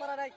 止まらない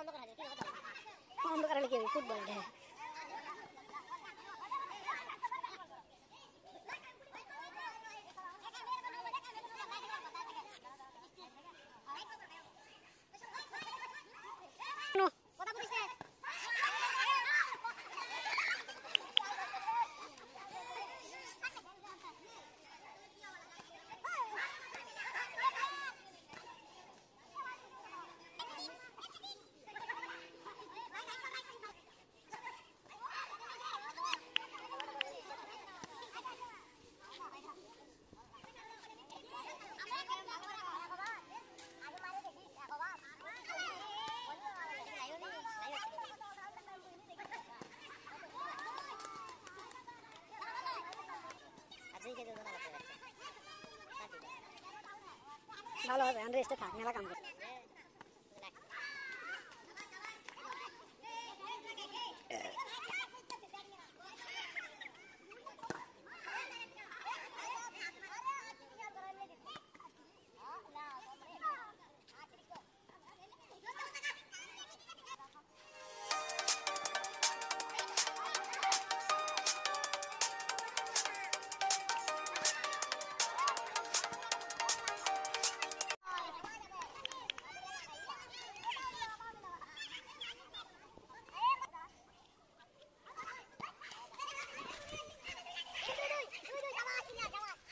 ambil kerana kita. Ambil kerana kita. Football. छालाहरू हाम्रो यस्तो थाक्नेलाई काम गर्छ 加油加把劲啊！加把。